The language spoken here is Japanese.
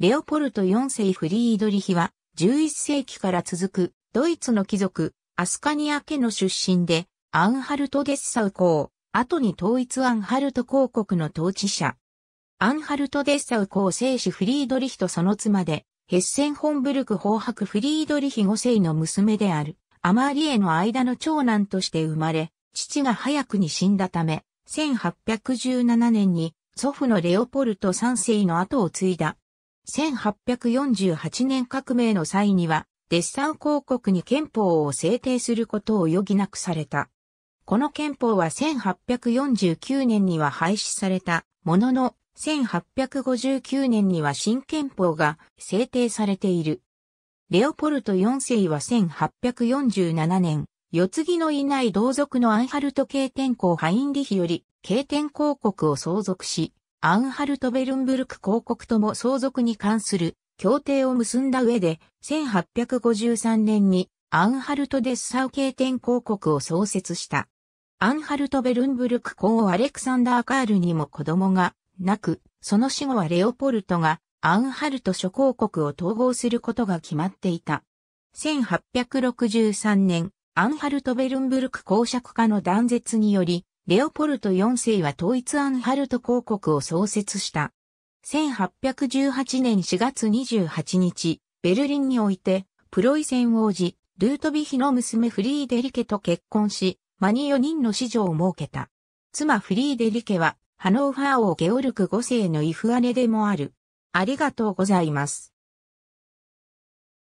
レオポルト4世フリードリヒは、11世紀から続く、ドイツの貴族、アスカニア家の出身で、アンハルト・ゲッサウ公、後に統一アンハルト公国の統治者。アンハルト・ゲッサウ公生子フリードリヒとその妻で、ヘッセン・ホンブルク法ク・フリードリヒ5世の娘である、アマーリエの間の長男として生まれ、父が早くに死んだため、1817年に祖父のレオポルト3世の後を継いだ。1848年革命の際には、デッサン公国に憲法を制定することを余儀なくされた。この憲法は1849年には廃止されたものの、1859年には新憲法が制定されている。レオポルト4世は1847年、四次のいない同族のアンハルト系天皇ハインリヒより、系天皇国を相続し、アンハルトベルンブルク公国とも相続に関する協定を結んだ上で、1853年にアンハルト・デッサウテン公国を創設した。アンハルト・ベルンブルク公アレクサンダー・カールにも子供がなく、その死後はレオポルトがアンハルト諸公国を統合することが決まっていた。1863年、アンハルト・ベルンブルク公爵化の断絶により、レオポルト4世は統一アンハルト公国を創設した。1818年4月28日、ベルリンにおいて、プロイセン王子、ルートビヒの娘フリーデリケと結婚し、マニ4人の子女を設けた。妻フリーデリケは、ハノーファー王ゲオルク5世のイフアネでもある。ありがとうございます。